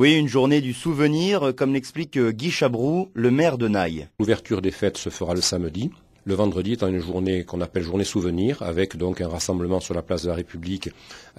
Oui, une journée du souvenir, euh, comme l'explique euh, Guy Chabrou, le maire de Naï. L'ouverture des fêtes se fera le samedi. Le vendredi étant une journée qu'on appelle journée souvenir, avec donc un rassemblement sur la place de la République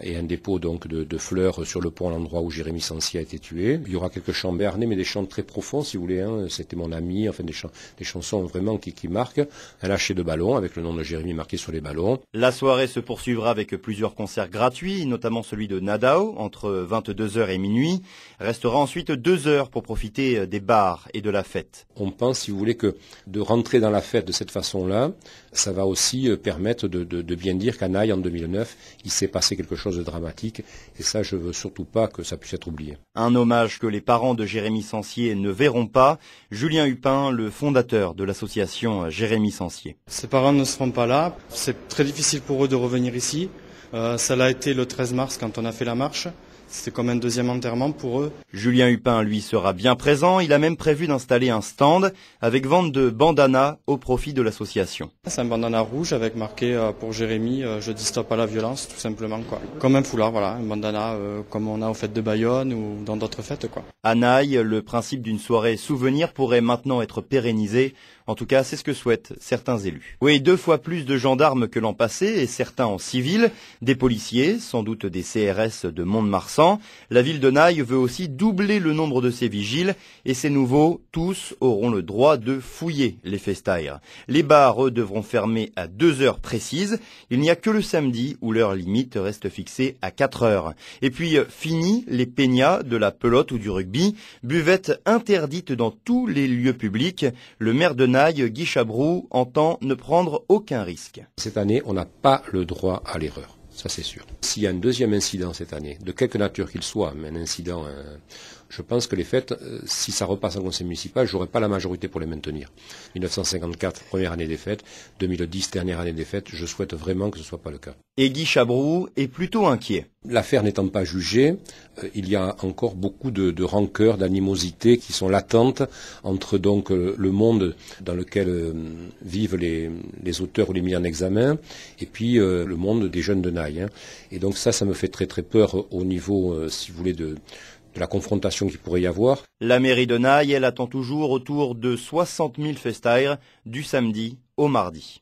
et un dépôt donc de, fleurs sur le pont l'endroit où Jérémy Sancier a été tué. Il y aura quelques chants bernés mais des chants très profonds, si vous voulez. Hein. C'était mon ami, enfin des, chansons vraiment qui, qui, marquent. Un lâcher de ballon, avec le nom de Jérémy marqué sur les ballons. La soirée se poursuivra avec plusieurs concerts gratuits, notamment celui de Nadao entre 22h et minuit. Restera ensuite deux heures pour profiter des bars et de la fête. On pense, si vous voulez, que de rentrer dans la fête de cette façon là ça va aussi euh, permettre de, bien dire qu'à Naï, en 2009, il s'est passé quelque chose de dramatique. Et ça, je veux surtout pas que ça puisse être oublié. Un hommage que les parents de Jérémy Sancier ne verront pas. Julien Hupin, le fondateur de l'association euh, Jérémy Sancier. Ses parents ne seront pas là. C'est très difficile pour eux de revenir ici. Euh, ça l'a été le 13 mars quand on a fait la marche. C'est comme un deuxième enterrement pour eux. Julien Hupin, lui, sera bien présent. Il a même prévu d'installer un stand avec vente de bandanas au profit de l'association. C'est un bandana rouge avec marqué euh, pour Jérémy euh, Je dis stop à la violence », tout simplement. quoi. Comme un foulard, voilà, un bandana euh, comme on a aux fêtes de Bayonne ou dans d'autres fêtes. quoi. À le principe d'une soirée souvenir pourrait maintenant être pérennisé. En tout cas, c'est ce que souhaitent certains élus. Oui, deux fois plus de gendarmes que l'an passé et certains en civil, des policiers, sans doute des CRS de Mont-de-Marsan, la ville de Naï veut aussi doubler le nombre de ses vigiles et ces nouveaux, tous, auront le droit de fouiller les festaires. Les bars, devront fermer à deux heures précises. Il n'y a que le samedi où l'heure limite reste fixée à 4 heures. Et puis, euh, fini les peignats de la pelote ou du rugby, buvette interdite dans tous les lieux publics. Le maire de Naye, Guy Chabrou, entend ne prendre aucun risque. Cette année, on n'a pas le droit à l'erreur ça c'est sûr. S'il y a un deuxième incident cette année, de quelque nature qu'il soit, mais un incident, euh, je pense que les fêtes, euh, si ça repasse en conseil municipal, j'aurai pas la majorité pour les maintenir. 1954, première année des fêtes, 2010, dernière année des fêtes, je souhaite vraiment que ce soit pas le cas. Et Guy Chabrou est plutôt inquiet. L'affaire n'étant pas jugée, euh, il y a encore beaucoup de, de rancœur, d'animosité qui sont latentes entre donc le monde dans lequel vivent les, les, auteurs ou les mis en examen et puis le monde des jeunes de Hein. Et donc ça, ça me fait très très peur au niveau, euh, si vous voulez, de, la confrontation qu'il pourrait y avoir. La mairie de Naï, elle attend toujours autour de 60 000 festaires du samedi au mardi.